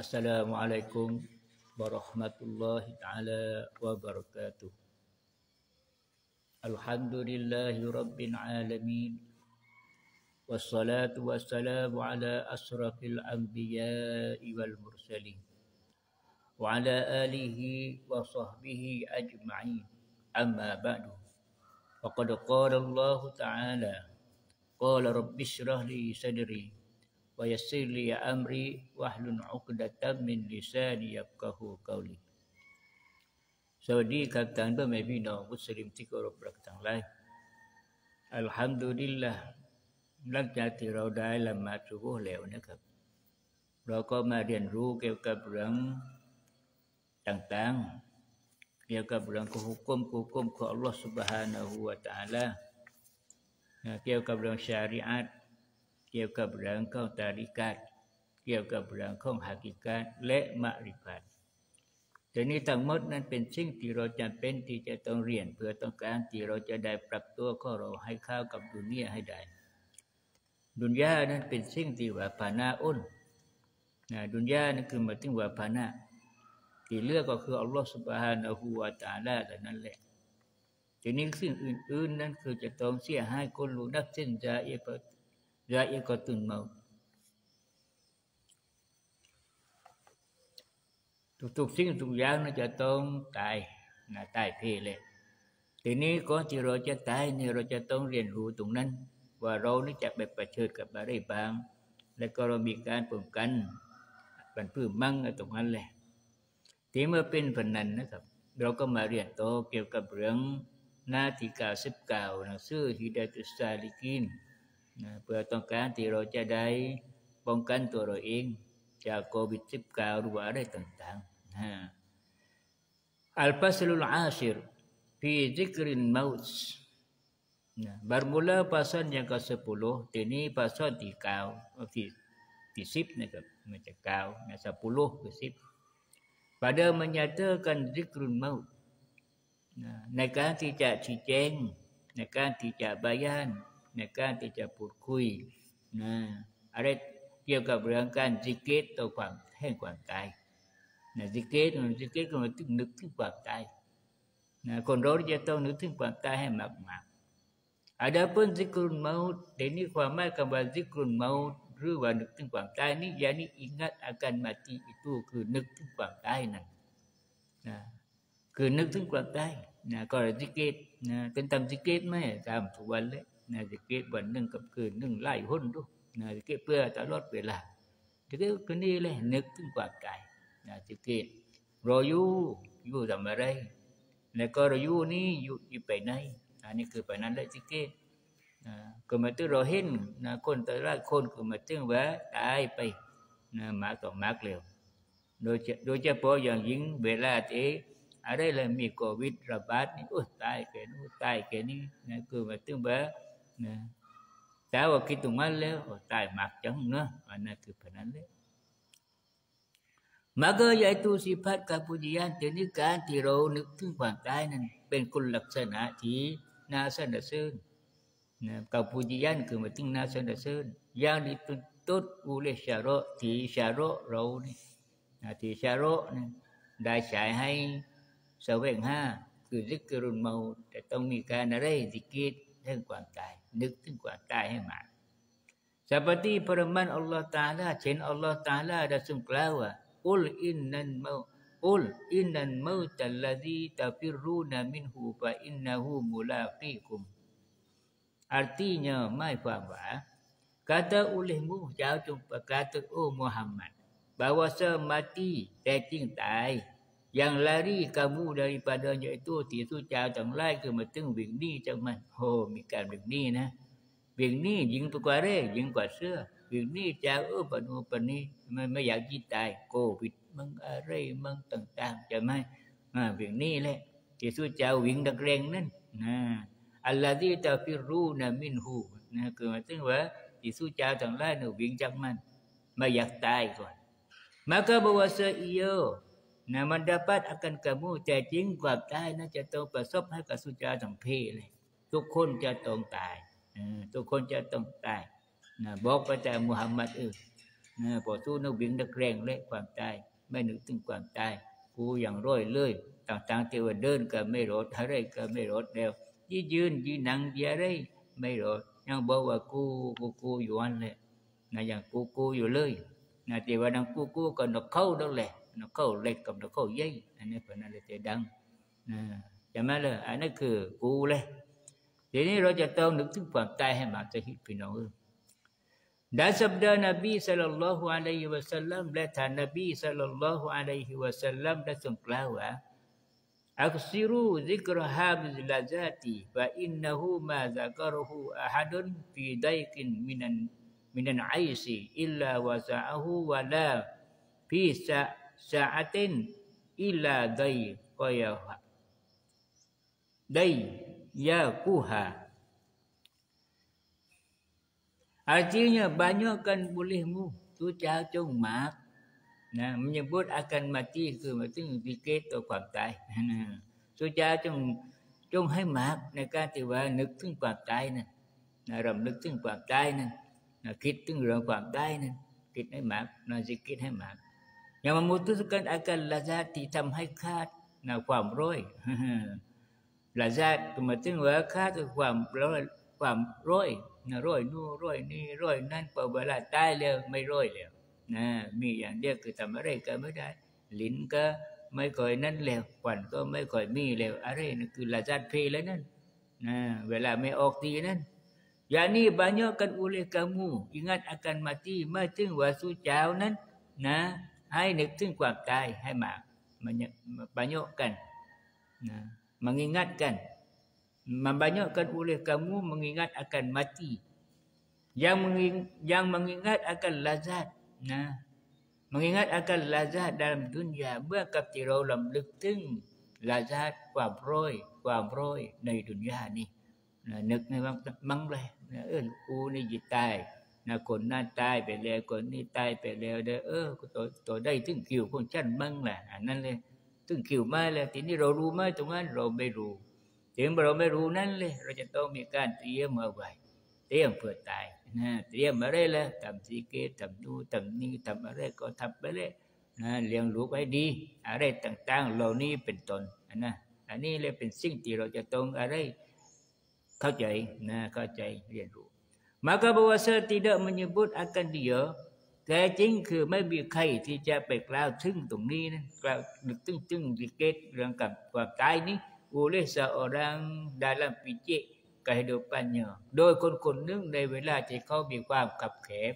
Assalamualaikum warahmatullahi taala wabarakatuh. Alhamdulillahi rabbil alamin. Wassalatu wassalamu ala asrafil anbiya'i wal mursalin. Wa ala alihi wa sahbihi ajma'in. Amma ba'du. Faqad qala Allah ta'ala. Qala rabbi syrah li sadri. ويسر لي أمري واحلل عقدة من لساني يفقه قولي สวัสดีครับท่านเพื่อนพี่น้องมุสลิมที่เคารพรักทั้งหลายอัลฮัมดุลิลลาห์หลังจากที่เราได้ละหมาดซุบฮ์แล้วนะครับเราก็มาเรียนรู้เกี่ยวกับเรื่องต่างๆเกี่ยวกับเรื่องกุฮุกุมกุฮุกุมของอัลลอฮฺ سبحانه และ تعالى เกี่ยวกับเรื่องชาริอะต์เกี่ยวกับเรื่องของตาริกา เกี่ยวกับเรื่องของหักิกาและมะริพัตแต่นี้ทั้งหมดนั้นเป็นสิ่งที่เราจำเป็นที่จะต้องเรียนเพื่อต้องการ ที่เราจะได้ปรับตัวข้อเราให้เข้ากับดุนเนียให้ได้ ดุนยานั้นเป็นสิ่งที่ว่าพานาอุนนะดุนยานั้นคือมาถึงว่าพานาที่เลือกก็คืออัลลอฮฺสุบฮานะฮูวาตาลาแต่นั้นแหละทีนี้สิ่งอื่น ๆ นั้นคือจะต้องเสียหายคนรู้นักเส้นใจเอป rakyat yang k o ทุกสิ่งทุกอย่าง tutup yang nak ตายเ n g t a ทีนี้ก่อนที่เราจะตายเนี่ยเราจะต้องเรียนรู้ตรงนั้น ว่าเรานี่จะไปประชิดกับอะไรบ้าง แล้วก็เรามีการป้องกันบรรพืมั่งตรงนั้นแหละทีเมื่อเป็นพนันนะครับ เราก็มาเรียนโตเกี่ยวกับเรื่องนาทีกาสิบเก่าหนังสือฮิดาตุสตาลิกินเพื่อต้องการที่เราจะได้ป้องกันตัวเราเองจากโควิด19หรือว่าอะไรต่างๆอัลปัสลุลอาชิรฟีซิกรินมาวส์ bermula pasal yang ke sepuluh, ini pasal di kau, di di sip ni ke, macam kau, yang sepuluh ke sip. Pada menyatakan zikrun maut, nah, nak tidak cijeng, nak tidak bayan, ในการที่จะพูดคุยนะอะไรเกี่ยวกับเรื่องการสิเกตต่อความแห่งความตายนะสิเกตมันสิเกตก็มันถึงนึกถึงความตายนะคนเราจะต้องนึกถึงความตายให้มากๆ a d a p u ิ z i k r u เมาเดนี้ความหมายคำว่าสิกรุนเมาหรือว่านึกถึงความตายนี่ยานี้อิงัดอาการมาติอิตูคือนึกถึงความตายนั่นนะคือนึกถึงความตายนะก็สิเกตนะเป็นตามสิเกตไหมตามทุกวันเลยนะจะเก็บวันหนึ่งกับคืนหนึ่งไล่หุ่นดูนะจะเก็บเพื่อตลอดเวลาจะเกิดคนนี้เลยนึกถึงกว่าไกานะจะเก็บรออยู่อยู่ทำอะไรแล้วก็รออยู่นี่อยู่อยู่ไปไหนอันนี้คือไปนั้นเลยจะเก็บนะก็มาตืงเราเห็นนะคนแต่ละคนก็มาตึงว่าตายไปนะมาต่อมาเร็วโดยโดยเฉพาะอย่างยิ่งเวลาที่อะไรเลยมีโควิดระบาดนี่โอ้ตายแกนู้ตายแกนี้นะคือมาตึงว่านะต่ว่าคิดตรงนั้นแล้วตายมากจังเนาะอันนั้นคือพนันเลยมาก็ยายตูสิพัดกับปุญญาตเีนึกการที่เรานึกถึงความตายนั้นเป็นคุณลักษณะที่น่าสนเสริญนะกับปุญญาคือมาถึงน่าสนเสริญอย่างนี้ตุนตุนอุเลชาโรทีชาโรเรานี่นทีชาโรนี่ได้ฉายให้สเวงห้าคือริกรุนเมา แต่ต้องมีการอะไรที่กิดเรื่องความตายนึกถึงความตายให้มาสัพพิปรมันอัลลอฮ์ตาลาเช่นอัลลอฮ์ตาลาได้ทรงกล่าวว่าอุลอินนันมาอุลอินนันมาตัลลัซีตัฟิรูนามินฮูฟะอินนาฮูมูลาฟีกุม artinya mai faham ba kata olehmu jauh jumpa kata oh muhammad bahawa semati dating tai อย่าง Yang lari kamu d a r i อ a d a n y a itu t i s า j a u งไล่คือมาตึงเบี่ยงหนีจังมันโหมีการเบี่ยงหนีนะเบี่ยงหนียิงตัวกว่าเร่ยิงกว่าเสื้อเบี่ยงหนีจากเออปนูปนี้มันไม่อยากจีตายโควิดมันอะไรมันต่างๆจะไหมบี่ยงหนีแหละติสุเจ้าวิ่งดังแรงนั่นนะอัลลอฮ์ที่ตาฟิรูนะมินหูนะคือมาถึงว่าติสุเจ้าทั้งไล่หนูเบี่ยงจังมันไม่อยากตายก่อนมากบกว่าเสียเยอะนะมันดปัดอาก k a กระมูแต่จริงกว่าตายนะจะต้องประสบให้กับสุจาสังเพเลย ทุกคนจะต้องตายทุกคนจะต้องตาย นะ บอกพระจามุฮัมมัดเออนะพอสู้นักบินนักรงและความตาย ไม่นึกถึงความตายกูอย่างร้อยเลย ต่างๆเทวเดินก็ไม่รอดอะไรก็ไม่รอดียวยี่ยืนยี่นั่งยี่อะไรไม่รอดยังบอกว่ากูกูกูอยู่อันเลยนะอย่างกูกูอยู่เลยนะเทวดังกูกูก็นกเข้าดังนแหละนกเขาเล็กกับนกเขาใหญ่อันนี้เป็นอะไรจะดังนะจำมาเลยอันนั้นคือกูเลยทีนี้เราจะต้องนึกถึงความตายให้มาจะฮิตพี่น้องเออดัชบดานบีสัลลัลลอฮุอะลัยฮิวะสัลลัมและท่านนบีสัลลัลลอฮุอะลัยฮิวะสัลลัมได้ทรงกล่าวว่าอักซิรูซิกรฮาบซิลาซาตีฟะอินนะฮูมาซักรฮูอะฮัดุนฟีดัยกินมินันมินันไอซีอิลลาวะซะอะฮูวะลาฟีซะ sa'atin ila day qayaha day yakuha artinya banyak kan bolehmu tu cha trong mak nah menyebut akan mati itu mati fikir atau kuat tai tu cha trong trong hai mak này ca thì ba nực thương quạt tai nè là rầm nực thương quạt tai nè là kít thương rầm quạt tai nè kít hai mak là gì kít hai mak อย่างม m u ุ u s k a n a k า n l a z a ที่ท thầm hay k น á ความร้อยละจัดก็หมายถึงว่าขาคือความร้อยความร้อยนะร้อยนู่นร้อยนี่ร้อยนั่นพอเวลาตายแล้วไม่ร้อยแล้วนะมีอย่างเดียวคือทำอะไรก็ไม่ได้ลิ้นก็ไม่ค่อยนั่นแล้วขวัญก็ไม่ค่อยมีแล้วอะไรนั่นคือละจัดเพลแล้วนั่นนะเวลาไม่ออกตีนั่นอย่างนี้ banyak kan ล l e h kamu i อ g ก t a มาตี a t i m a ถึงวาสุเจ้านั้นนะ hai nek tin kuat kai hai ma banyakkan nah mengingatkan membanyakkan oleh kamu mengingat akan mati yang mengingat, yang mengingat akan lazat nah mengingat akan lazat dalam dunia berkap tirau lam lek tin lazat kuat roy kuat roy dari dunia ni nah nek lah. eh, oh, ni mang leh เออกูนี่จิตใจนะคนนั่นตายไปแล้วคนนี้ตายไปแล้วเด้อเออตัวตัวได้ถึงคิวคนชั้นมั่งแหละอันนั้นเลยถึงคิวมาแล้ว ทีนี้เรารู้ไหมตรงนั้นเราไม่รู้ถึงเราไม่รู้นั่นเลยเราจะต้องมีการเตรียมเอาไว้เตรียมเพื่อตายนะเตรียมอะไรแล้วทำสีเกตทำดูทำนี้ทำอะไรก็ทำไปเลย นะเลี้ยงลูกไว้ดี อะไรต่าง ๆ เหล่านี้เป็นตนนะอันนี้เลยเป็นสิ่งที่เราจะต้องอะไรเข้าใจนะ เข้าใจเรียนรู้ Maka puasa tidak menyebut akan dia แต่จริงคือไม่มีใครที่จะไปกล่าวถึงตรงนี้นะกล่าวถึงถึงดิเกตเรื่องกับความตายนี้ oleh seorang dalam picik kehidupannya โดยคนคนหนึ่งในเวลาที่เขามีความขับแขบ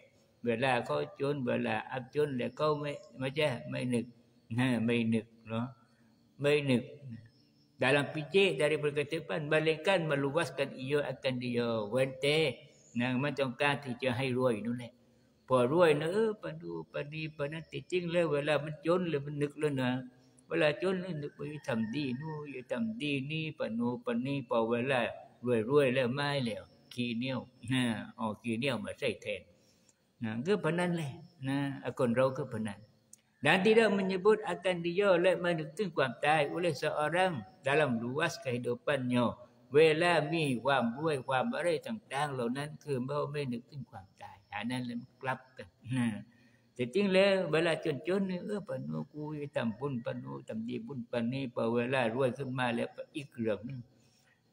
เวลาเขาจนเวลาอับจนแล้วเขาไม่ไม่ใช่ไม่นึกนะไม่นึกเนาะไม่นึก dalam picik dari perkataan malaikat meluaskan ia akan dia wente นะมันต้องการที่จะให้รวยนู่นแหละ พอรวยนอะปนูปนีปนันติจริงเลยเวลามันจนเลยมันนึกแล้วนะเวลาจนเลยนึกไปทำดีนู่นทำดีนี่ปนูปนีพอเวลา รวยรวยแล้วไม่แล้วขี้เนียวนะเอาขี้เนียวมาใส่แทนนะก็พนันเลยนะคนเราก็พนัน Dan tidak menyebut a า a n dia อ l e h m a n นึกถึงความตาย h ุ e o r a n g d a l ล m luas k e h i d โดปั n โยเวลามีความรวยความอะไรต่างๆเหล่านั้น คือเรา่อไม่นึกถึงความตายอันนั้นเลยกลับกันนะแต่จริงแล้วเวลาจนๆนี่เออปนุกูทำบุญปนุทำดีบุญปนนี้พอเวลารวยขึ้นมาแล้วอีกเรื่องนึง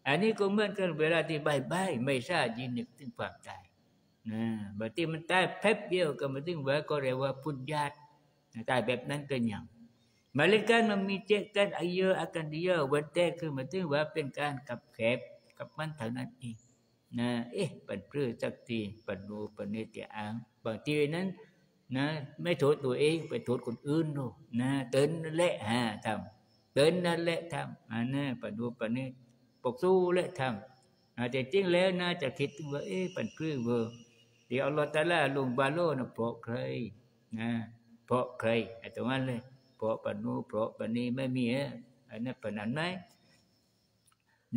อันนี้ก็เหมือนกัน เวลาที่ใบใบไม่ทราบยินนึกถึงความตายนะบางทีมันตายแป๊บเดียวก็มาถึงว่าก็เรียกว่าพุญญาตตายแบบนั้นก็ยังมาเลกันมันมีเจกันไอเยอะอากันเดียววันแต่คือมันถือว่าเป็นการกับแขบกับมันเท่านั้นเองนะเอ๊ะปั่นเพื่อจักทีปันดูปันเนติอังบางทีนั้น นะ ไม่โทษตัวเองไปโทษคนอื่นดูนะเตินและหาทำเตินนั่นแหละทำอันนี้ปันดูปันเนตปกสู้และทำอาจจะจริงแล้วนะจะคิดว่า เอ๊ะปั่นเพื่อเวอร์ที่อัลลอฮฺตะลาลุงบาโลนะเพราะใครนะเพราะใครไอ้ตรงนั้นเลยพราะปนุเพราะปนีไม่มีอันนั้นปนันไหม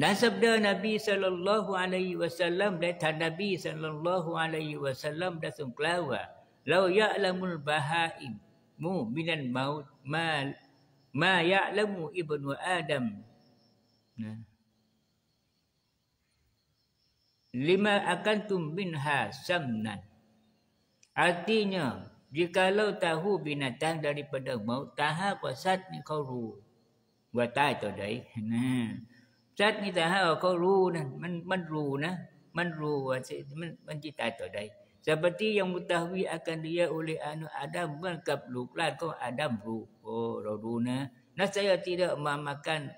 นั้นสับเดนบีสัลลัลลอฮุอะลัยฮิวะสัลลัมได้ท่านนบีสัลลัลลอฮุอะลัยฮิวะสัลลัมได้ทรงกล่าวว่าเราอยากละมุลบาฮาอิมมูมินันเมาต์มามาอยากละมูอิบนุอาดัมนะ lima akan tumbin ha samnan artinya Jikalau tahu binatang daripada maut, taha pasat ni kau ru. Watai tu dai. Nah. Sat ni taha kau ru nah. Man, man ru nah. Man ru man, man cita tu dai. Seperti yang mutahwi akan dia oleh anu Adam kan kap luklan kau Adam ru. Oh, ru ru nah. Nah saya tidak memakan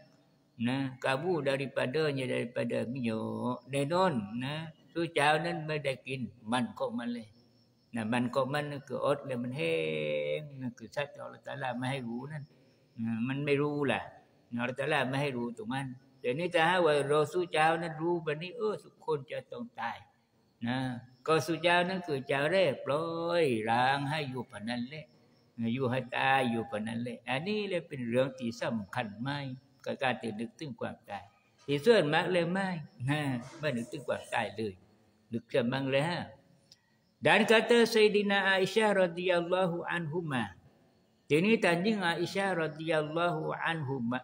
nah kabu daripadanya daripada minyak. Denon nah. Tu jauh nan mereka kin man kau malai. นะมันก็มันก็อดเลยมันเฮงนะคือชัดอัลตาลาไม่ให้รู้นั่นมันไม่รู้แหละอัลตาลาไม่ให้รู้ตรงนั้นแต่นี่ห้ว่าเราสู้เจ้านั้นรู้แบบนี้ เออสุขคนจะต้องตาย นะ ก็สุเจ้านั้นคือเจ้าแรกปล่อยร้างให้อยู่ปนั้นแหละอยู่ให้ตายอยู่ปนั้นแหละอันนี้เลยเป็นเรื่องที่สำคัญไหมกับการตื่นึกถึงความตายที่ส่วนมากเลยไหมนะไม่นึกถึงความตายเลย นึกจะมั่งเลยฮะ Dan kata Sayyidina Aisyah radhiyallahu anhuma. Ini tanjing Aisyah radhiyallahu anhuma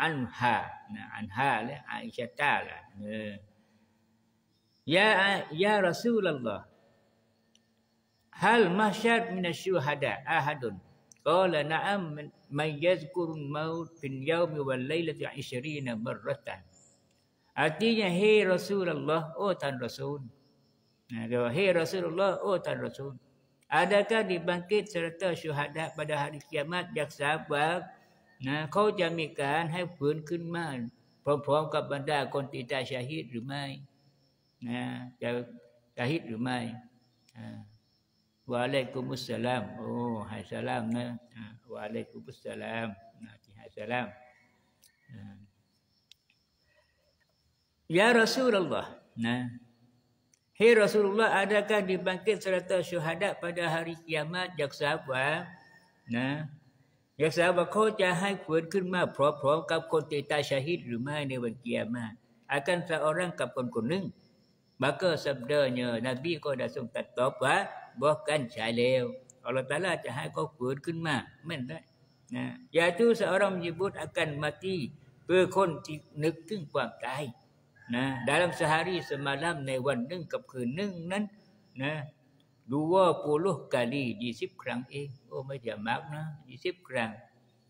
anha. Nah, anha lah Aisyah taala. Eh. Ya ya Rasulullah. Hal mahsyar minasyuhada ahadun. Qala na'am man yazkur maut fil yaumi wal lailati 20 marratan. Artinya hey Rasulullah, oh Tuan Rasul, Nah, ha, Dia hey Rasulullah, oh Tuan Rasul. Adakah dibangkit serta syuhada pada hari kiamat yang sabab, Nah, ha, kau jamikan hai pun kun man. Pom-pom ke benda kon tita syahid rumai. Nah, ha, ya, syahid rumai. Waalaikumsalam. Oh, hai salam. Nah. Eh. Waalaikumsalam. Nah, hai salam. Ya Rasulullah. Nah, Hei Rasulullah, adakah dibangkit serta syuhada pada hari kiamat yang sahabat? Nah, ยักษ์สาวบอกเขาจะให้ขวนขึ้นมาพร้อมๆกับคนติตาชาฮิตหรือไม่ในวันเกียมาอาการสาวร่างกับคนคนหนึ่งบักเกอร์สับเดอร์เนี่ยนบีก็ได้ส่งตัดตอบว่าบอกกันชายเลวอัลตัลลาจะให้เขาขวนขึ้นมาไม่ได้นะยาตูสาวร่างยิบุตอาการมาตีเพื่อคนที่นึกถึงความตายนะดาลัมสฮารีสมาลัมในวันหนึ่งกับคืนหนึ่งนั้น นะ ดูว่าปูลุกาลียี่สิบครั้งเอง โอ้ ไม่จะมากนะยี่สิบครั้ง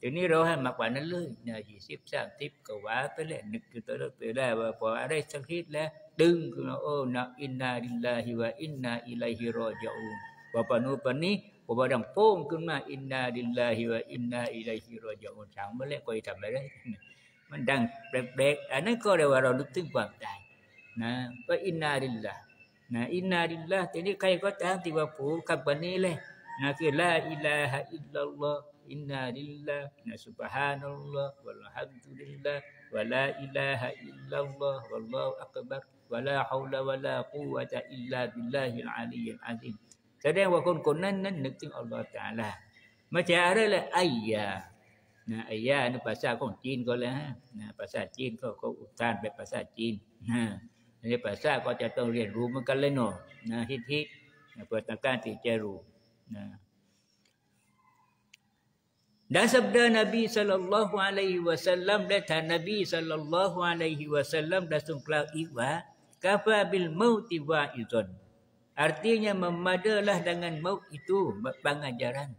ทีนี้เราให้มากกว่านั้นเลยนะยี่สิบสามสิบก็ว่าไปแล้ว นึกอยูตัวเราตัวได้ว่า พออะไรสักทีแล้ว ดึงขึ้นมาโอ้ นะอินนาอิลลาฮิวะ อินนา อิลัยฮิรอจาอูว่าปนุปนี้ ว่าบดังโป้งขึ้นมาอินนาดิลลาฮิวะอินนา อิลัยฮิรอจาอูนสามเมา่ลไรก็ังทำอะไรมันดังแปลกๆอันนั้นก็เรียกว่าเราลึกถึงความตายนะก็อินนาริลละนะอินนาริลละทีนี้ใครก็ตามที่ว่าผู้ขับวันนี้เลยนะคือลาอิลาฮะอิลลัลลอฮอินนาริลละนะสุบฮานัลลอฮ์วะลฮัมดุลิลลาวะลาอิลาฮะอิลลัลลอฮ์วัลลอฮุอักบัรวะลาฮาวลาวะลากุวะตะอิลลาบิลลาฮิลอาลีอัลอาซิมแสดงว่าคนคนนั้นนั้นนึกถึงอัลลอฮ์ตาลาไม่ใช่อะไรเลยอายะนะอายานภาษาของจีนก็แล้วนะภาษาจีนก็เขาอุทานไปภาษาจีนนะอนี้ภาษาก็จะต้องเรียนรู้มันกันเลยหนอนะทิทิเนะปิดตาการติจรู้นะดังสับเดนบีสัลลัลลอฮุอะลัยฮิวะสัลลัมและท่านนบีสัลลัลลอฮุอะลัยฮิวะสัลลัมได้ทรงกล่าวอีกว่ากาฟาบิลมาติวาอิซอนี artinya memadalah dengan maut itu pengajaran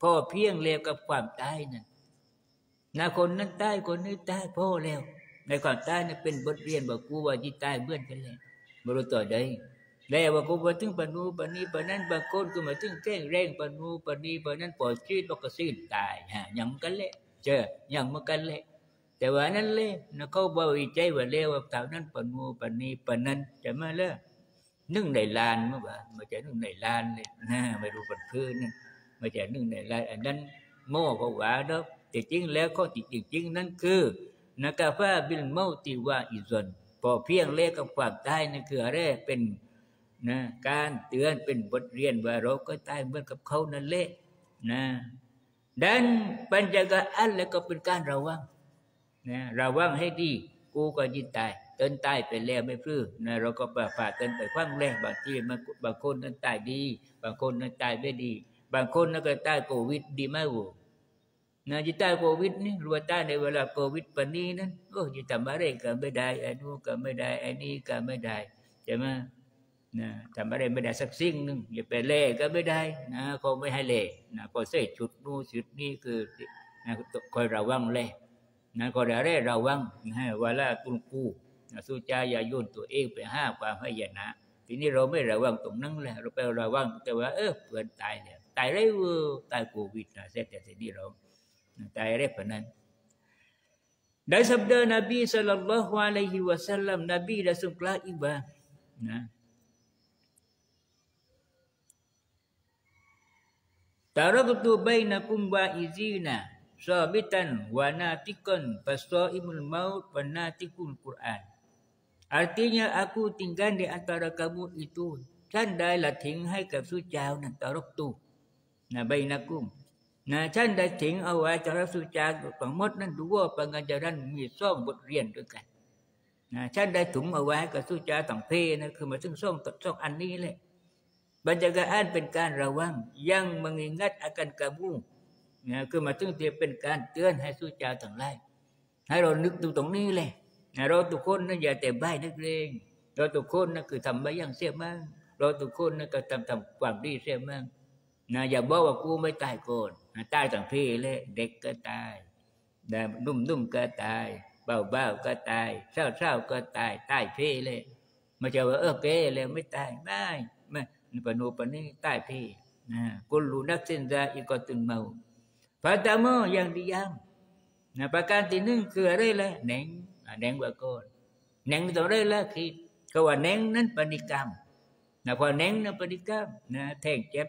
พอเพียงเลวกับความตายนั่นนะคนนั้นตายคนนี้ตายพ่อแล้วในความตายนี่เป็นบทเรียนบอกกูว่าที่ตายเบื่อนกันเลมารู้ต่อได้แล้วว่ากูมาถึงปนูปนี้ปนั้นบางคนก็มาถึงแก้งแรงปนูปนี้ปนั้นปล่อยชีวิตปกสิ้นตายฮะยังกันเลยเจอยังมากันเลยแต่ว่านั้นเลยนะเขาบ่วิจัยว่าเลวว่าเท่านั้นปนูปนี้ปนั้น จะมาเลยนึ่งในลานมั้งวะมาจะนึ่งในลานเลยนะไม่รู้ปันพื้นนั่นมาจะนึ่งในลานอันนั้น โม่ก็หวาดอกแต่จริงแล้วข้อที่จริงๆนั่นคือนักฟาบิลเมาติวา อิซนพอเพียงเล็กกับฝากได้นั่นคืออะไรเป็นนะการเตือนเป็นบทเรียนว่าเราก็ตายเหมือนกับเขานั่นแหละนะดันปัญจกะอันแล้วก็เป็นการระวังนะระวังให้ดี กูก็ยินตายเตินตายไปแล้วไม่พื้นนะเราก็ฝากาเตินไปฟังแล้วบางทีมันบางคนนั้นตายดี บางคนนั้นตายไม่ดี บางคนนั้นก็ตายโควิดดีไหมวะนาจิตใต้โควิดนี่รัวตาในเวลาโควิดปนี้นั้น ก็จะทำอะไรก็ไม่ได้ไอ้นู้ก็ไม่ได้ไอ้นี่ก็ไม่ได้ใช่ไหมนะทำอะไรไม่ได้สักสิ่งหนึ่งอย่าไปเล่ก็ไม่ได้นะขาไม่ให้เล่นะก็เสจุดนู้จุดนี้คือนะคอยระวังเล่นะก็ได้เร่ระวังนะเวลาตุลกูนะสุจายาโยนตัวเองไปห้าความให้ยนะ ทีนี้เราไม่ระวังตรงนั้นแหละเราไประวังแต่ว่าเออเพื่อนตายเนี่ยตายไรเวอตายโควิดนะเสร็จแต่ทีนี้เรา Tak ada apa nan. Dan sabda Nabi sallallahu alaihi wasallam Nabi dah sungklah iba. Nah. Taraktu bainakum wa izina sabitan wa natikun fasaimul maut wa natikul Quran. Artinya aku tinggal di antara kamu itu. Tandailah ting hai kapsu jauh nak taraktu. Nah bainakum. นะท่านได้ถึงเอาไว้จารสุจาปังมดนั้นดูว่าปังกันจะรันมีซ่อมบทเรียนด้วยกันนะท่านได้ถุงเอาไว้กับสุจาต่างเพนะคือมาซึ่งซ่อมตัดซ่อมอันนี้เลย บรรยากาศเป็นการระวังยังมังงัดอาการกระบุ้งนะคือมาซึ่งเตียเป็นการเตือนให้สุจาต่างไล่ให้เรานึกดูตรงนี้เลยนะเราทุกคนนะอย่าแต่ใบนักเลงเราทุกคนนะคือทำไปยั่งเสียมั่งเราทุกคนนะก็ทำทำความดีเสียมั่งนะอย่าบอกว่ากูไม่ตายก่อนตายตั้งพี่เลยเด็กก็ตายได้นุ่มๆก็ตายเบาๆก็ตายเศร้าๆก็ตายตายพี่เลยมาจะว่า เออเก้เลยไม่ตายไม่ไม่ปนูปนี้ตายพี่นะกุลูนักเส้นจาอีกตุนเมาพระตามอยังดียามนะประการที่หนึ่งคืออะไรล่ะแหนงแหนงว่าก่อนแหนงตัวอะไรล่ะคือเขาว่าแหนงนั้นปณิกรรมนะพอแหนงนั้นปณิกรรมนะแทงเจ็บ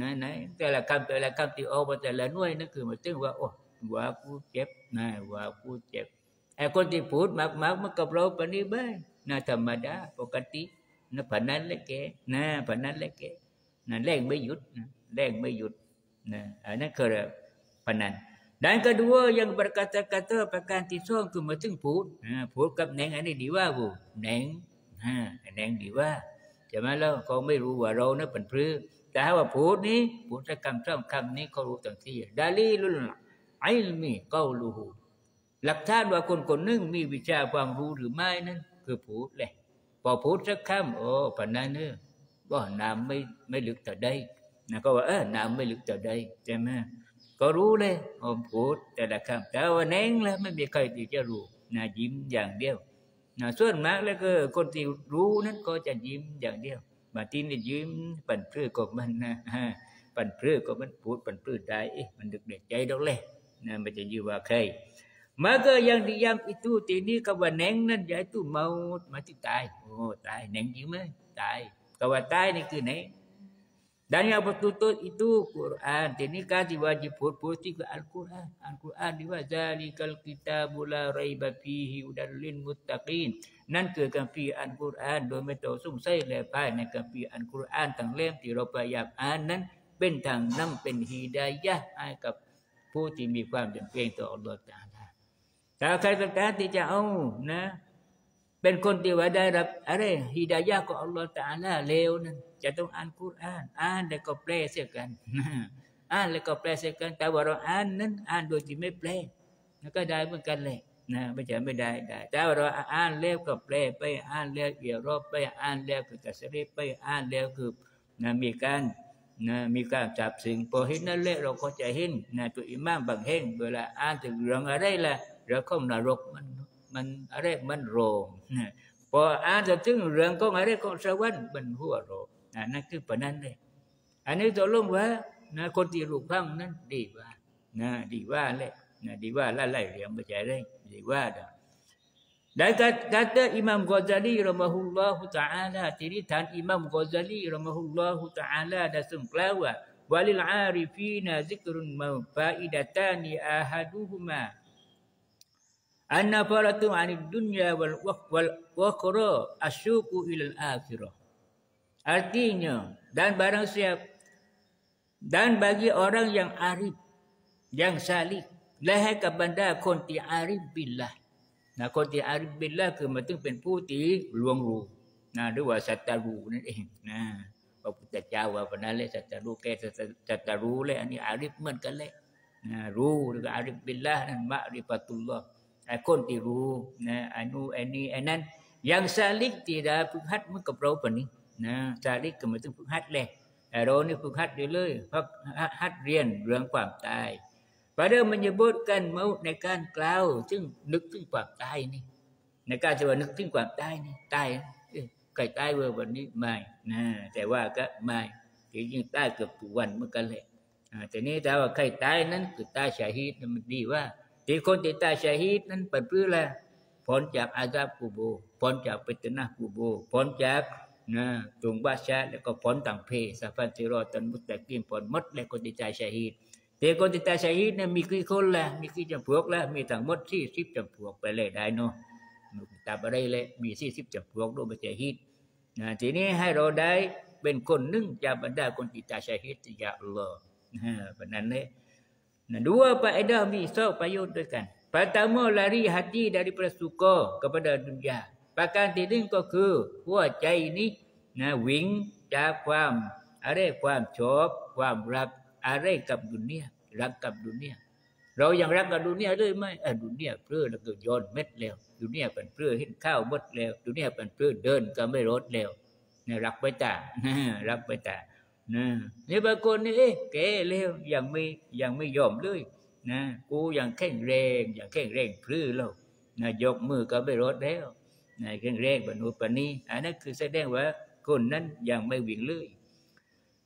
นะแต่ละคำแต่ละคำที่ออกมาแต่ละหน่วยนั่นคือหมายถึงว่าโอ้ว่ากูเจ็บนะว่ากูเจ็บไอ้คนที่พูดมากๆมันกับเราปนิบัติน่ะธรรมดาปกตินะผันนั้นเหละแกนะผนั้นเหละแกนะแรงไม่หยุดนะแรงไม่หยุดนะอันนั้นคือผันนั้นดานกระดัวยังประกาศกระเตอประกาศที่ส่งคือมาถึงพูดนะพูดกับแหนงอันนี้ดีว่าบูแหนงฮะแหนงดีว่าจะมาแล้วเขาไม่รู้ว่าเราเนี่ยเป็นพื้แต่ว่าพูดนี้พูดแต่คำสำคำนี้เขารู้ตังที่ดาลีลุลไอมีเกาลูหูหลักฐานว่าคนคนหนึ่งมีวิชาความรู้หรือไม่นั้น คือพูดเลยพอพูดสักคำโอ้ปัญญาเนื้อว่น้ำไม่ไม่ลึกต่อได้นะก็ว่า เออน้ำไม่ลึกต่อได้ ใช่ไหมก็รู้เลย อมพูดแต่ละคำแต่ว่าแน่งแล้ว ไม่มีใครที่จะรู้นะยิ้มอย่างเดียวนะส่วนมากแล้วก็คนที่รู้นั้นก็จะยิ้มอย่างเดียวมาทีนี่ยืมปันเพื่อก็มันนะฮะปันเพื่อก็มันพูดปันเพื่อได้เอ๊ะมันดึกเด็กใจดอกเลยนะมันจะยืมว่าใครมาก็ยังดียังอีตู้ทีนี้ก็ว่าแนงนั่นยายตู้เมามาที่ตายโอ้ตายแนงจริงไหมตายก็ว่าตายนี่คือไหงดังนั้นประตูตัวอีตู้กุรอานทีนี้การที่ว่าจะพูดพูดที่ก็อัลกุรอานอัลกุรอานที่ว่าจะลิขิตาบุลาไรบะพีฮิอุดัลลินมุตตะกินนั่นคือการพีอันกุรอาน โดยไม่ต้องสู้ใส่แลไปายในการพีอันกุรอานต่างเล่มที่เราพยายามอ่านนั้น เป็นทางนำเป็นฮีดายะให้กับผู้ที่มีความจำเป็นต่ออัลลอฮฺตาลาแต่ใครกงการที่จะเอา นะ เป็นคนที่ว่าได้รับอะไรฮีดายะของอัลลอฮฺต่าลาเลวนั้น จะต้องอ่านกุรอานอ่านแล้วก็แปลเสียกันอ่านแล้วก็แปลเสียกัน แต่ว่าเราอ่านนั้น อ่านโดยที่ไม่แปลแล้วก็ได้เหมือนกันเลยนะไม่ใช่ไม่ได้ได้แต่เราอ่านแล้วก็แปลไปอ่านแล้วเอียรอบไปอ่านแล้วก็ตัดสริไปอ่านแล้วคือนะมีการนะมีการจับสิ่งพอเห็นนั่นแหละเราก็จะเห็นนะตัวอิมามบางแห่ง เวลาอ่านถึงเรื่องอะไรล่ะเราข้องนรกมัน มันอะไรมันโรมนะพออ่านถึงเรื่องของอะไรของสวรรค์มันหัวโรมนั่นคือปนั้นเลยอันนี้ตัวลงว่านะคนที่รู้ข้างนั้นดีว่านะดีว่าเลยนะดีว่าละไล่เรียงไปใจเลย Diwada. Dan kata, Imam Ghazali rahimahullahu taala tiritan Imam Ghazali rahimahullahu taala dalam kelawa walil arifina zikrun faidatan ahaduhuma anna faratu anid dunya wal wal waqra asyuku ilal akhirah artinya dan barang siap dan bagi orang yang arif yang salih และให้กับบรรดาคนที่อาริบินละนะคนที่อาริบินละคือมันต้องเป็นผู้ที่ลวงรู้นะหรือว่าสัตารูนั่นเองนะพระพุทธเจ้าว่าพนันเลยสัตารูแกสัตารูเลยอันนี้อาริบเหมือนกันเลยนะรู้หรืออาริบินละนั่นมะริปตุลลอไอ้คนที่รู้นะไอ้นู้ไอ้นี้ไอ้นั้นยังซาลิกที่ได้พึทธัดมันกับเราปนี้นะซาลิกก็มันต้องพึทธัดเลยแต่เรานี่พึทธัดอยู่เลยพักหัดเรียนเรื่องความตาย p a d มันจะบดกันเมาในการกล่าวซึ่งนึกถึงความตายนี่ในการจะว่านึกถึงความตายนี่ตายใกล้ตายเวอร์วันนี้ไม่นะแต่ว่าก็ไม่จริงๆงตยเกือบทุกวันเหมือนกันแหละแต่นี้แต่ว่าใครตายนั้นคือตายชาฮีดมันดีว่าที่คนที่ตายชาฮีดนั้นเป็นเพื่ออะไรพ้นจากอาซาบกูโบพ้นจากปิตนากูโบพ้นจากนะตรงบ้าชาแล้วก็พ้นต่างเพศสัพพันติรอตันมุตตะกิมพ้นมดและคนที่ตายชาฮีดด็กคนที่ตายสาหิตเนี่ยมีกี่คนละมีกี่จำพวกละมีทั้งหมดสี่สิบจำพวกไปเลยได้เนาะตาบอะไรเลยมีสี่สิบจำพวกด้วยมาสาหิตนะทีนี้ให้เราได้เป็นคนหนึ่งจากบรรดาคนที่ตายสาฮิตยาอัลลอฮ์นะเพรนั้นเลยนะดูว่าไปเดามีสองประโยชน์ด้วยกันตา r t a m a l ี r i hati d a r i ร a d a โกกับบรรดาดุนยาประการที่หนึ่งก็คือหัวใจนี้นะวิ่งจากความอะไรความชอบความรักอะไรกับดุนเนียรักกับดุนเนียเรายังรักกับดุนเนียเลยไหมดุนเนียเพื่อแล้วก็ย้อนเม็ดแล้ว ดุนเนียเป็นเพื่อเห็นข้าวมดแล้วดุนเนียเป็นเพื่อเดินก็ไม่รถแล้วนี่รักไปตารักไปตานะนี่บางคนนี่เอ๊ะแกเร็วยังไม่ยังไม่ยอมเลย นะ กูยังแข็งแรงยังแข็งแรงพลื้อแล้วนะยกมือก็ไม่รถแล้วนะแข็งแรงบรรลุปนี้อันนั้นคือแสดงว่า คนนั้นยังไม่วิ่งเลย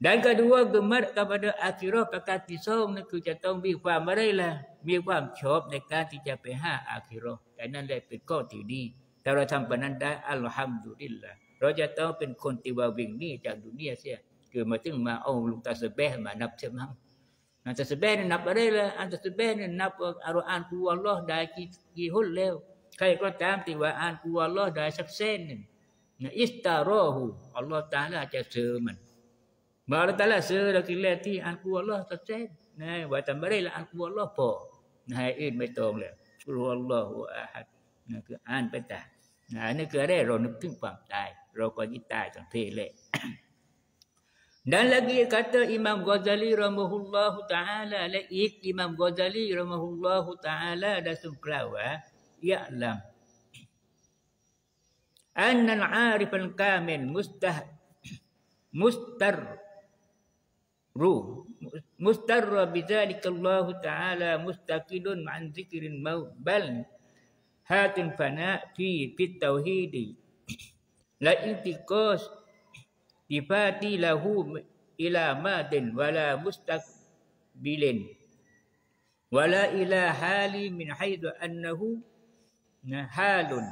ดั n k e d ว่ากุมารกับ d a a k ิโรประกาศที่สองนั่นคือจะต้องมีความอะไรล่ะมีความชอบในการที่จะไปห้าอาคิโรแต่นั่นแหละเป็นข้อที่ดี แต่เราทำแบบนั้นได้ อัลฮัมดุลิลละเราจะต้องเป็นคนที่ว่าวิ่งหนีจากดุนียเสียคือมาถึงมาเอาลูกตาสเบ์มานับใช่ไหมัอันตาสเบ์นี่นับอะไรล่ะอันตาสเบ์นี่นับอาอานกูอัลลอฮ์ได้กี่กี่หุ่นแล้ว ใครก็ตามที่ว่าอ่านกูอัลลอฮ์ได้สักเส้นหนึ่งอิสตารอหูอัลลอฮ์ตาลาจะเจอมัน Bahawa Ta'ala sudah kira hati anku Allah tersebut. Nah, buat tambah lah anku Allah apa? Nah, in betul le, Suruh Allah wa'ahad. Nah, ke an petah. Nah, ini kira dia roh nukin pang tai. Roh kau kita tak Dan lagi kata Imam Ghazali rahmahullahu ta'ala. Laik Imam Ghazali rahmahullahu ta'ala. Dasum kelawah. Ya'lam. Annal arifan kamil mustah mustar ruh mustarra Allah taala mustaqidun an dzikrin bal hatun fana fi fit tauhid la intikos tibati lahu ila madin wala mustaqbilin wala ila hali min haidu annahu halun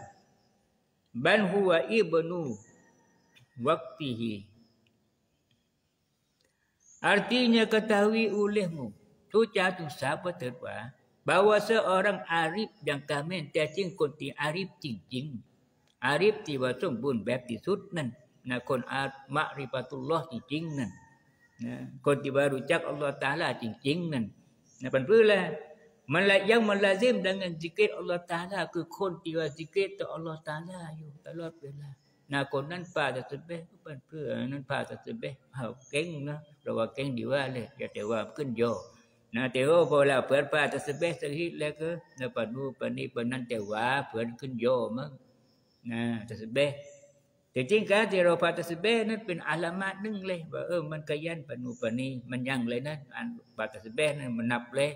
bal huwa ibnu waqtihi Artinya ketahui olehmu. Tu jatuh siapa terdua. bahwa seorang Arif yang kami tiacing kunti Arif cincin. Arif tiba sumbun bab disut nan. Nah kun makrifatullah cincin nan. Ya, kun tiba rucak Allah Ta'ala cincin nan. Nah penpulah. Malah yang melazim dengan zikir Allah Ta'ala ke kun tiba zikir tu Allah Ta'ala. Ya Allah bila nak kun nan pada sebeh. Penpulah nan pada sebeh. Hau keng nah. รว่าแกงดีว่าเลยจะ่แต่ว่าขึ้นโย นะแต่ว่าพอเราเผื่อปลาตะสเบสตะฮิตแล้วก็นะปัดมูปันนี้ปันนั้นแต่ว่าเผื่อขึ้นโยมั้งนะตะสเบสแต่จริงก็ที่เราพาตะสเบสนั้น เป็นอาลมาดนึงเลย ว่าเออมันขยันปันมูปันนี้มันยังเลยนะอันปาตะสเบสนั้นมันนับเลย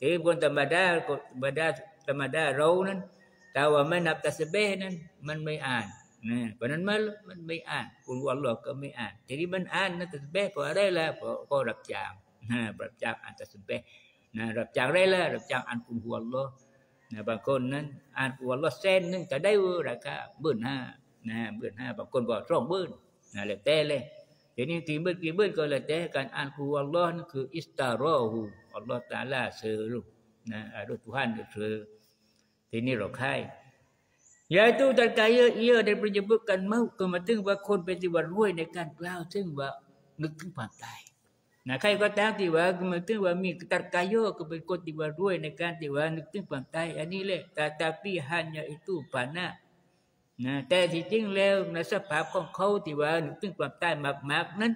ทีคนธรรมดาธรรมดาธรรมดาเรานั้นแต่ว่าไม่นับตะสเบสนั้น มันไม่อ่านเพราะนั้นมันมันไม่อ่านคุณวันหลอกก็ไม่อ่านทีนี้มันอ่านนะตัดเปะพอได้แล้วพอาะรับจ้างนะรับจ้างอ่านตัดเปะนะรับจ้างได้แล้วรับจ้างอ่านคุณวันหลอกนะบางคนนั้น อ่านคุณวันหลอกเส้นนึงจะได้ราคาหมื่นห้านะหมื่นห้าบางคนบอกสองหมื่นนะเลยแต่เลยทีนี้ทีเมื่อกีเมื่อก็เลยแต่การอ่านคุณวันหลอกนั่นคือ อิสตารอหูอัลลอฮฺตาลาเซรุนะอัลลอฮฺทูฮันเซรทีนี้เราค่ายยา yaitu t e ย k a y a ia dan menyebabkan maut า e m มาตึงว่าคนเป็นที่ว่าร่วยในการกล่าว ซึ่งว่านึกถึงความตายนะใครก็ตามที่ว่ามาตึงว่ามีตะกายเยอะก็เป็นคนที่ว่ารวย ในการที่ว่า นึกถึงความตายอันนี้แหละแต่าตาปี่หันยาอิตู้ปานะนะ แต่ที่จริงแล้วในสภาพของเขาที่ว่า นึกถึงความตายมากๆนั้น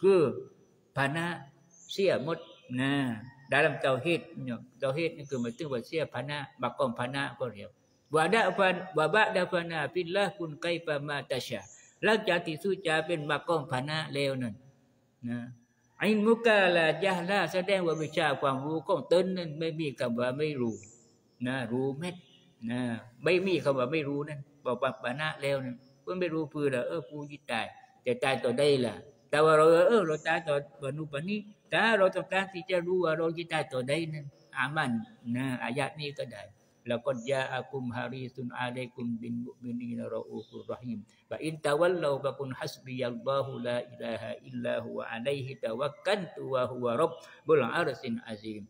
คือปานะเสียหมดนะดาลัมเจ้าเฮ็ดเนี่ยเตาเฮ็ดนี่คือมาตึงว่าเสียปานะบักกองปานะก็เรียบวาดะฟันวาบะดาฟานาพิลละคุณไกปะมาตาชาหลังจากที่สุจาเป็นมากองพานะแล้วนั่นนะอินมุกาลายะลาแสดงว่าวิชาความรู้ของตนนั้น ไม่มีคำว่าไม่รู้ นะ รู้ม็ดนะไม่มีคำว่าไม่รู้นั่นบอกปัปนะแล้วนั่นก็ไม่รู้พืนละเออกูยิ่ตายแต่ตายต่อได้ล่ะแต่ว่าเราเออเราตายต่อบนุปนี้าตเราต้องการที่จะรู้ว่าเราจะตายต่อได้นั่นอามันนะอายะนี้ก็ได้แล้วกดยาอากุมฮาริสุนอาเลกุมบินมุมินีนรอูฟุรหิมบะอินตะวัลลบะกุนฮัสบิยัลลอฮุลาอิลาฮะอิลลาฮุอะลัยฮิตะวะกันตุวะฮุวะรับบุลอารสินอาซีม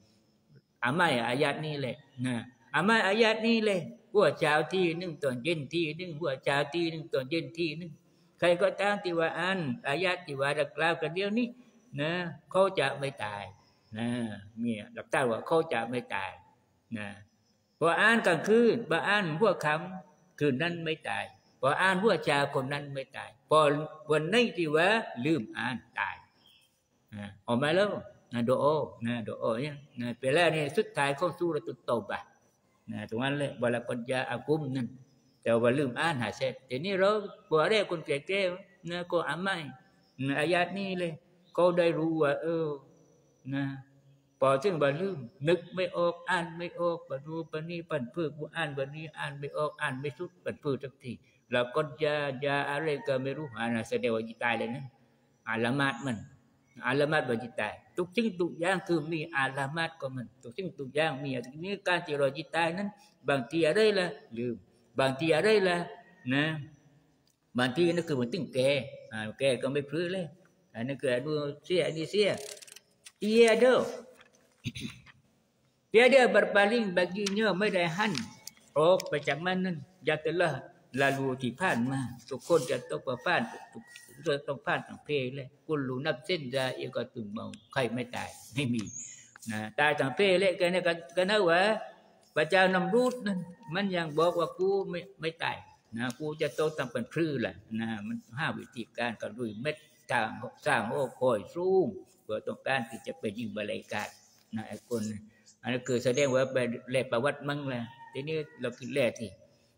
อามายอายัดนี้เลยนะอามายอายัดนี้เลยหัวชาวที่หนึ่งตอนเย็นที่หนึ่งหัวชาวที่หนึ่งตอนเย็นที่หนึ่งใครก็ตามที่ว่าอันอายัดที่ว่าดักกล่าวกันเดียวนี้นะเขาจะไม่ตายนะเนี่ยหลักฐานว่าเขาจะไม่ตายนะพออ่านกลางคืนพออ่านพวกคำคืนนั้นไม่ตาย พออ่านพวกชาคนนั้นไม่ตาย พอวันนี้ที่ว่าลืมอ่านตายออกมาแล้วนะโดโอนะโดโอเนี่ยนะเปแล้วนี่สุดท้ายเขาสู้ระตุตบอ่ะนะตรงนั้นเลยบลปัญญาอากุมนั่นแต่ว่าลืมอ่านหาเสร็จดีนี้เราบัวได้คนแก่แกลนะก็อ่านไม่นะอายัดนี้เลย ก็ได้รู้ว่า เออนะปอจึงบ่ลืมนึกไม่ออกอ่านไม่ออกบรดูปนี้ปั่นพืชกูอ่านบันี้อ่านไม่ออกอ่านไม่สุดปั่นพืชสักทีเราก็ยายาอะไรก็ไม่รู้อ่านแสดงว่าจิตตายเลยนะอาลามาดมันอาลามาดว่าจิตายทุกชิ้งทุกอย่างคือมีอาลามาดก็มันทุกชิ้งทุกอย่างมีอนนี้การที่เราจิตายนั้นบางทีอะไรล่ะลืมบางทีอะไรล่ะนะบางทีนั่นคือมันตึงแก่แก่ก็ไม่พื้นเลยอันนั้นคือดูเสียอันนี้เสียเอียเด้อ Tiada berpaling baginya merehan. Oh, macam mana? j a t e l a h lalu di panma. h Tukun j a t a k b e r pan. Tukun jatuh pan. Peh lah. k u l u n a k s e n d a i a k a t u mau. Khai mai tai. Mai mi. Nah, tai tang peh lah. Kena kena wa. พระเจ้านำรูดนั้นมันยังบอกว่ากูไม่ไม่ตาย นะ กูจะโตตามเป็นคลื่นแหละนะ มันห้าวิธีการก็นด้วยเม็ดทางสร้างโอ้คอยสูงเพื่อต้องการที่จะไปยิงบริการนะไอ้คนอันนั้นคือแสดงว่าไปเลกประวัติมั่งละทีนี้เราคิดแลกที่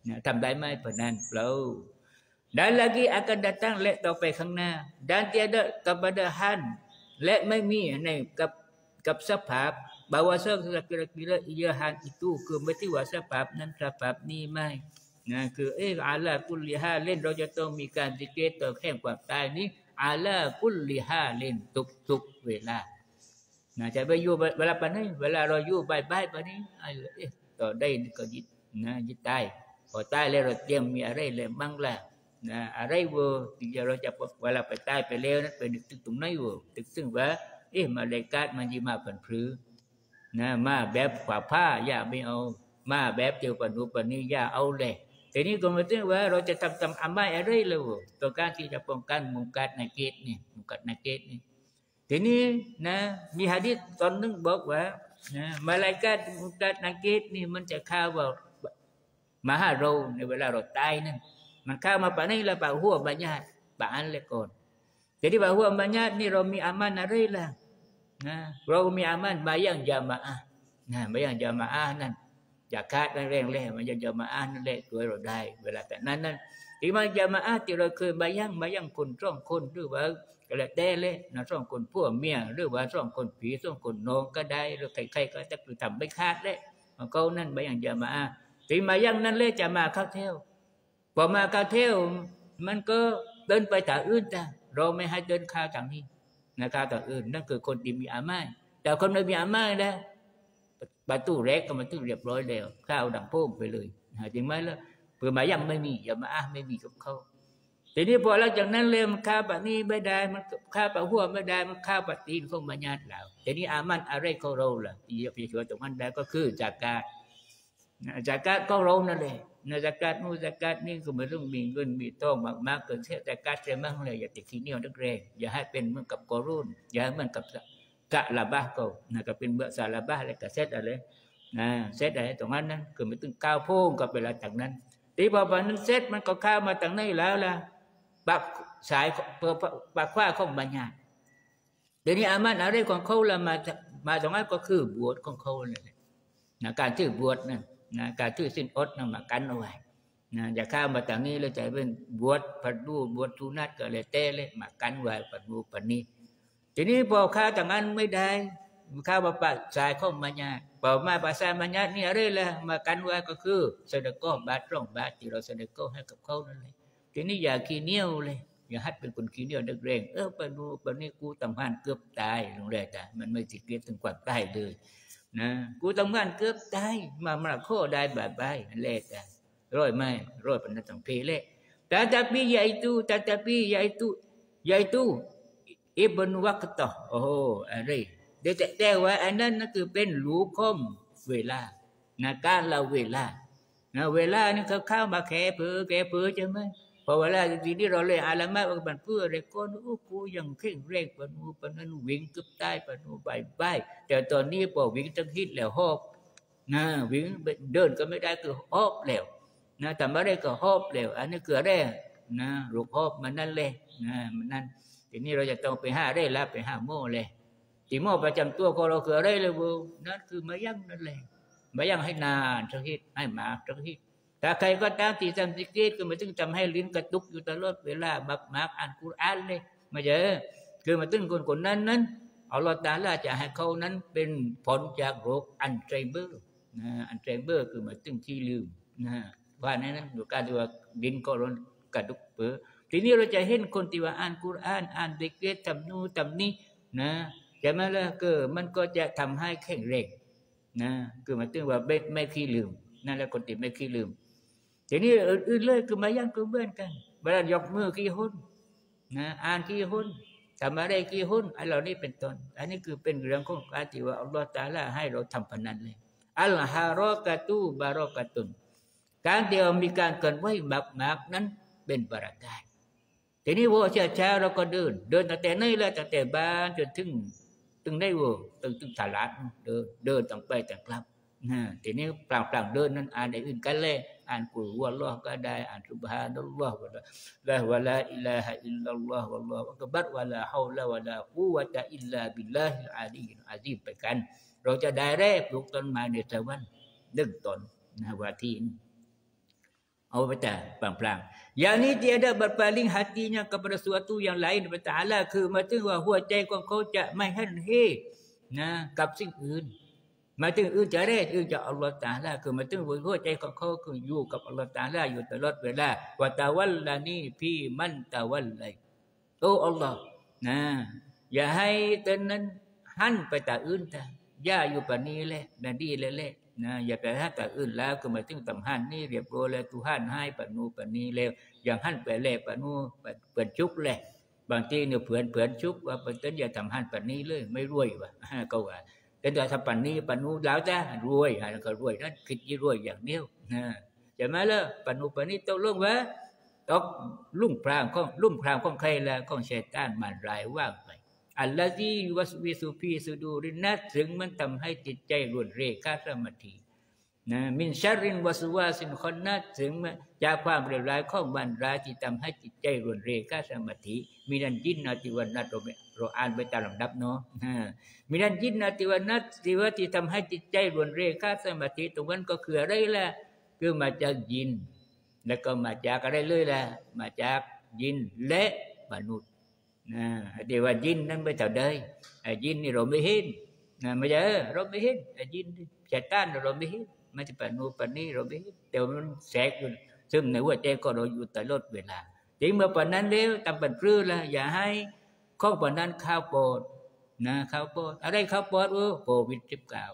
นะทำได้ไหมเพราะนั้นเรา dan l a g อาการดัตั้งและต่อไปข้างหน้า d a น tiada ก e b บ d a h a n และไม่มีในกับกับสภาพบาวาเซอร์สักกิ i กิ k อิยา a ันอิตูคือไม่ที่ว่าสภาพนั้นสภาพนี้ไม่นะคือเอออาลากุลลิฮาเล่นเราจะต้องมีการติเกตต่อแข่งความตายนี้อาลากุลลิฮาเล่นทุกๆเวลานะจะไปอยู่เวลาปนี้ เวลาเราอยู่ใบใบปนี้ไอ้ต่อได้ก็ยึดนะยึดตายพอตายแล้วเราเตรียมมีอะไรเลยบ้างล่ะนะ อะไรเวอร์ที่เราจะเวลาไปตายไปแล้วนั้นไปนึกถึงตรงไหนเวอร์ตึกซึ่งว่า เอ๊ะมาเลกาดมันยิงมาผันพื้อนะ มาแบบขวาผ้าอย่าไม่เอา มาแบบเจียวปนุปนี้อย่าเอาเลยแต่นี้ก็มาถึงว่าเราจะทำทำอามาอะไรเลยวตัวการที่จะป้องกันมุงกัดนาเกตเนี่ยมุงกัดนาเกตเนี่ยทีนี้นะ มีฮะดีษตอนนึงบอกว่านะมาลายกาตุกานาเกตนี่มันจะข้าวว่ามหาโรในเวลาเราตายนั่นมันข้ามาป่านี้ละป่าหัวบัญญัติป่าอันเลกก่อนทีนี้ป่าหัวบัญญัตินี่เรามีอามันอะไรล่ะนะเรามีอามันบายังยามาอานะบายังยามาอ่านั่นจากคาดแรงแรงมันยังยามาอ่านั่นแหละด้วยเราได้ เวลาแต่นั้นนั่นที่มายามาอ่าที่เราเคยบายังบายังคนร้องคนหรือว่าก็แล้วแต่เลยนะสองคนพวกเมียหรือว่าสองคนผีสองคนน้องก็ได้หรือใครๆก็จะไปทำไม่ขาดเลยมันเขานั่นไปอย่างจะมาปีมายังนั้นเลยจะมาเข้าเที่ยวพอมาเข้าเที่ยวมันก็เดินไปต่อื่นแต่เราไม่ให้เดินข้าวทางนี้นะข้าวต่างอื่นนั่นคือคนที่มีอาม่าแต่คนไม่มีอาม่าแล้วประตูแรกก็มาตู้เรียบร้อยแล้ว ข้าวดังพุ่งไปเลยจริงไหมล่ะปีมายังไม่มีอย่ามาอ้าไม่มีกับเขาทีนี้พอหลังจากนั้นเลยมันฆ่าปะนี้ไม่ได้มันฆ่าปะหัวไม่ได้มันฆ่าปะตีนของมัญาติเราทีนี้อามันอะไรข็เราล่ะอี่จะไปช่วยตรงนั้นได้ก็คือจากกาจากกาก็เรานั่นเลยนาจากการนู้จากกานี่ก็ไม่ต้องมีเงินมีต้องมากๆเกินเสียจากกาเสียมั่งเลยอย่าติดขี้เนียวนักเรงอย่าให้เป็นเหมือนกับกอรุนอย่าให้เหมือนกับกะลาบ้าก็นะก็เป็นเบื่อสาลาบ้าอะไรกะเซตอะไรนะเซตอะไรตรงนั้นนะก็ไม่ต้องก้าวพุ่งก็เวลาจากนั้นที่พอวันนั้นเซตมันก็ข้ามาตัางนี้แล้วล่ะบากสายเปากววาของบัญญัติ เดี๋ยวนี้อามาตอะไรของเขาละมา มาตรงนั้นก็คือบวชของเขาเลยนะการชื่อบวชนั่นนะการชื่อสิ้นอดนั่นมากันเอาไว้นะอย่าข้ามาต่างนี้แล้วใจเป็นบวชผัดดูบวชทูนัดก็เลยเต้เลยมากันไว้ผัดดูผัดนี้ทีนี้พอข้าต่างนั้นไม่ได้ข้าวปาสายข้อมัญญาเอ่ามาภาษามัญญานี่อะไรละมากันไว้ก็คือเสด็จก็บาตรร่องบาตรที่เราเสด็จก็ให้กับเขานั่นเลยทีนี้อย่าขี้เนี้ยวเลย อย่าให้เป็นคนขี้เนี้ยวนักเรงเออไปดูแบนนี้กูทำงานเกือบตายลงแรงแต่มันไม่ติดเกลียดถึงความตายเลย นะ กูทำงานเกือบตายมามาข้อได้บาดบายนั่นแหละแต่ร้อยไม่ร้อยเป็นนักสังเพลเลยแต่แต่พี่ใหญ่ตู้แต่แต่พี่ใหญ่ตู้ใหญ่ตู้อิบนวักตอโอ้โหอะไรเดี๋ยวแต่ว่า อันนั้นนั่นคือเป็นรลูคมเวลานะการเราเวลานะเวลานี่เขาเข้ามาแค่เผือแค่เผือใช่ไหมพอเวลาทีนี้เราเลยอาลามะมันเพื่ออะไรก็นู้กูยังเคร่งเร่งปนูปนันวิ่งกึบใต้ปนูใบใบแต่ตอนนี้พอวิ่งตั้งฮิตแล้วหอบนะวิ่งเดินก็ไม่ได้คือหอบแล้วนะแต่ไม่ได้ก็หอบแล้วอันนี้เกิดได้นะลูกหอบมันนั่นเลยนะมันนั่นทีนี้เราจะต้องไปห้าได้ละไปห้าโม่เลยทีโม่ประจำตัวของเราเกิดได้เลยบูนั่นคือมายั่งนั่นเลยมายั่งให้นานสักฮิตให้มาสักฮิตถ้าใครก็ตามที่ทำสิกเกตก็มาต้องทำให้ ลิ้นกระตุก อยู่ตลอดเวลามักมักอ่านคุรานเลยมาเจอคือมาตึ้งคนคนนั้นนั้นเอาลลอฮตาล่าจะให้เขานั้นเป็นผลจากโรคอันทรเบอร์นะอันทรเบอร์คือมาตึ้งที่ลืมนะว่านั้นนั้นดูการดูว่าดินก็ร้อนกระดุกเปื้อทีนี้เราจะเห็นคนที่ว่าอ่านคุรานอ่านสิเกตทำนู่นทำนี่นะแต่มหละก็มันก็จะทำให้แข็งแรงนะคือมาตึ้งว่าไม่ไม่ขี้ลืมนั่นแหละคนที่ไม่ขี้ลืมทีนี้อื่นเลยคือมายังคือเบื่อนกันเวลายกมือกี่หุ้นนะอ่านกี่หุ้นทำอะไรกี่หุ้นอันเหล่านี้เป็นต้น อันนี้คือเป็นเรื่องของการที่ว่าอัลลอฮฺตาลาให้เราทำพนันเลย อัลฮารอกะตูบารอกะตุน การเดียวมีการเกินไหวมากมากนั้นเป็นประการ ทีนี้วัวเช้าเราก็เดิน เดินตั้งแต่นี่และตั้งแต่บ้านจนถึง ถึงได้วัวถึงถึงตลาด เดินเดินต่างไปต่างกลับนะทีนี้เปล่าเปล่าเดินนั้นอ่านได้อื่นกันเลย an kul wallah kadai an subhanallah wala wala ilaha illallah wallahu akbar wala haula wala quwata illa billahil aliyil azim pekan เราจะได้รับลูกตนมาในตะวันนึกตนนาวาทีนเอาไปจ่าปังพลังอย่างนี้ที่ได้บัดปลิงหัตินี่กับประสัวตูอย่างไรนี่ปัญหาละคือมาถึงว่าหัวใจของเขาจะไม่ให้เฮนะกับสิ่งอื่นมาถึงอืนจะเรศอืนจะอัลลอฮตาละคือมาถึงหัวใจของเขาคืออยู่กับอัลลอฮตาละอยู่ตลอดเวลาวตาวันละนี่พี่มันตาวันเลยโอ้อัลลอฮ์นะ อย่าให้ตนนั้นหันไปตาอื่นตาย่าอยู่ปนี้เลยนาดีเลยเลยนะอย่าไปหันตาอื่นแล้วคือมาถึงตำหันนี่เรียบร้อยแล้วตุหันให้ปนูปนี้แล้ว อย่างหันไปเลยปนูเปิดชุกเลยบางทีเนี่ยเผื่อเผื่อชุกว่าเป็นต้นอย่าทำหันปนี้เลย ไม่รวยวะก็ว่าก็จะทำปันนี้ปันนู้แล้วจ้ารวยฮะก็รวยนั่นคิดยี่รวยอย่างเดียวนะใช่ไหมล่ปันนู้ปันนี้ต้องลงวะต้องลุ่มพรางของลุ่มพรางของใครละของชายต้านมันรายว่างไปอัลลาฮที่วัสวิสุพีสุดูรินัดถึงมันทำให้จิตใจรุนเรกาสมาธินะมินชารินวัสวาสินคนนัดถึงมัจากความเลวร้ายของมันรายที่ทำให้จิตใจรุนเรกาสมาธิมีนันจินนาจิวันนัดโรเมรอ่านไปตามลำดับเนาะมีนั่นยินนาติวนัตติวัที่ทำให้จิตใจรวนเร่ค่าสมาธิตรงนั้นก็คืออะไรล่ะคือมาจากยิน แล้วก็มาจากอะไรเลยล่ะมาจากยินและมนุษย์นะเดี๋ยวว่ายินนั้นไม่เท่าเดยยินนี่เราไม่เห็นนะไม่ใช่เราไม่เห็นยินจัต้านเราไม่เห็นมันจะปนูปนี้เราไม่เห็นแต่มันแสกอยู่ซึ่งในหัวใจก็เราอยู่ตลอดเวลา ถึงเมื่อปานนั้นแล้วตามเป็นพื้นละอย่าให้ข้อวันนั้นข้าวโปดนะข้าวโปดอะไรข้าวโปดโอ้โควิดสิบเก้า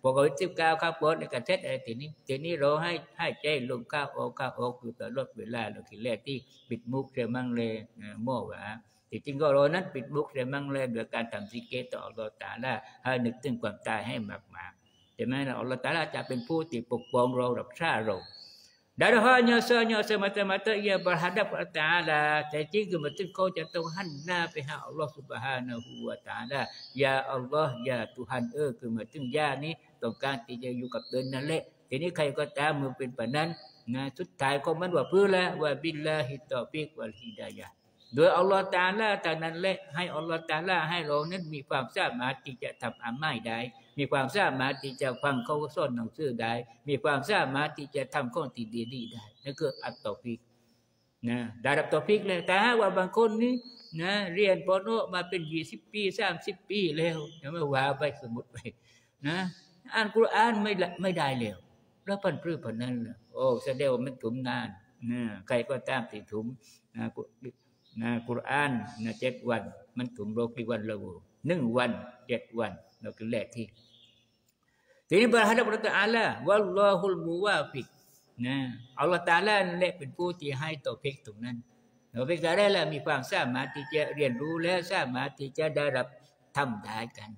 โควิดสิบเก้าข้าวโพดในกระเทศอะไรทีนี้ทีนี้เราให้ให้ใจลงข้าวโอข้าวโอคือตลอดเวลาเราิีแรกที่ปิดมุกเรียมังเลยะม่หวาจริงก็เรานั้นปิดมุกเรียมังเลยโดยการทำสิเกตต่อเราตาละให้นึกถึงความตายให้มากๆใช่ไหมเราตาละจะเป็นผู้ที่ปกป้องเรารักชาเรา Dan hanya sahaja semata-mata ia berhadap kepada Ta'ala. Tapi betul kau jatuh hanya pihak Allah Subhanahu wa Ta'ala. Ya Allah, ya Tuhan. Eh, kemudian ya ni ต้องการที่จะอยู่กับตนนั่นแหละทีนี้ใครก็ตามมือเป็นปนั้นงานสุดท้ายของมันว่าเพื่อละว่าบิลลาฮิตอฟิกวัลฮิดายะโดยอัลลอฮ์ตาลาตานั้นแหละให้อัลลอฮ์ตาลาให้เรานั้นมีความสามารถที่จะทำอามัได้มีความสามารถที่จะฟังเขาสอนหนังสือได้ มีความสามารถที่จะทำข้อติดดีได้ นั่นคืออัตตฟิก นะดารับตฟิกเลย แต่ว่าบางคนนี่ นะ เรียนปโนมาเป็นยี่สิบปีสามสิบปีแล้วยังไม่ว่าไป สมตดไป นะ อ่านกุรอานไม่ไม่ได้แล้วแล้วพันพื้นพันนั้นโอ้แสดงว่ามันถุมนานนะใครก็ตามติถุมนะนะกุรอานนะเจ็ดวัน มันถุมโรคกี่วันละวูหนึ่งวันเจ็ดวันนั่คือแรกที่ ทีนี้บระฮัดอัลตาลาวัลลอฮุลมูวาฟิก นะอัลลอฮ์ตาลาี่ยเป็นผู้ที่ให้ตัวเพกตรงนั้นเัวเพกตาได้แล้วมีความสามารถที่จะเรียนรู้และสามารถที่จะได้รับทำได้กัน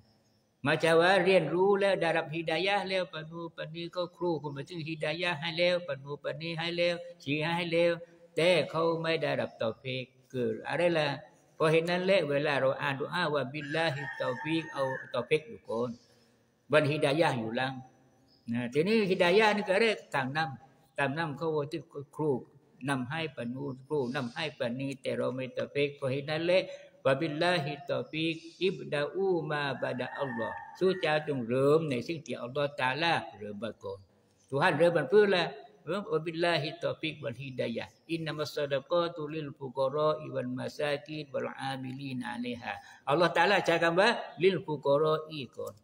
มาจากว่าเรียนรู้แล้วได้รับฮิดายะแล้วปนูปนีก็ครูคุณมาถึงฮิดายะให้แล้วปนูปนีให้แล้ว ชี้ให้แล้ว แต่เขาไม่ได้รับต่อเพกเกิดอะไรล่ะพราะเห็นนั้นแหละเวลา เราอ่านดูอาว่าบิลลาฮิตอฟิกเอาตอเิกอยู่ก่อนบันฮิดายะอยู่ลังนะทีนี้ฮิดายะนี่ก็เรียกต่างนำตามนำเขาว่าที่ครูนำให้ปนูครูนำให้ปนีแต่เราไม่ตอเิกเพราะเห็นนั้นแหละวบิลลาฮิตอฟิกอิบดาอูมาบาดาอัลลอฮ์สู้เจ้าจงเริ่มในสิ่งที่อัลลอฮ์ตาลาเริ่มบัดก่อนทุกท่านเริ่มบันพื้นแล้วบิิิลลาฮอกัดายะอินนามัสซาดะก د ตุลิลฟุกอรออ ا วั ل มาซา ء و ا ل م ล ا ك ي ن والعاملين ع ل ي ه ลล ل ل ه ت ع าลาใช้คำว่าุกอรออีก่อน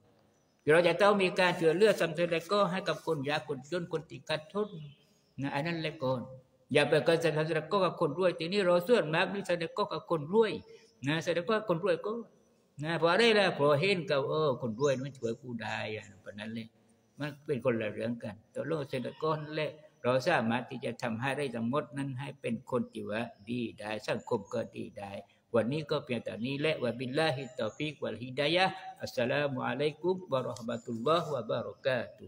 เราจะต้องมีการเสือเลือดสัเร็จก็ให้กับคนยากคนจนคนติดขัดทุนนะอันนั้นเลยก่อนอย่าไปกระสัมเสน็จก็กับคนรวยทีนี้เราเสื่อมมากนี่สัเส็จก็กับคนรวยนะสัเส็จก็คนรวยก็นะพอได้แล้วพอเห็นก็เออ คนรวยมันช่วยกูได้อะแบบนั้นเลยมันเป็นคนละเรื่องกันตัวโลกเสด็จก้อนแหละเราสามารถที่จะทำให้ได้สมมตินั้นให้เป็นคนที่ว่าดีได้สังคมก็ดีได้ วันนี้ก็เพียงแต่นี้และวะบิลลาฮิตตอฟิกวะลฮิดายะอัสสลามุอะลัยกุมวะราะห์มะตุลลอฮ์วะบารอกาตุ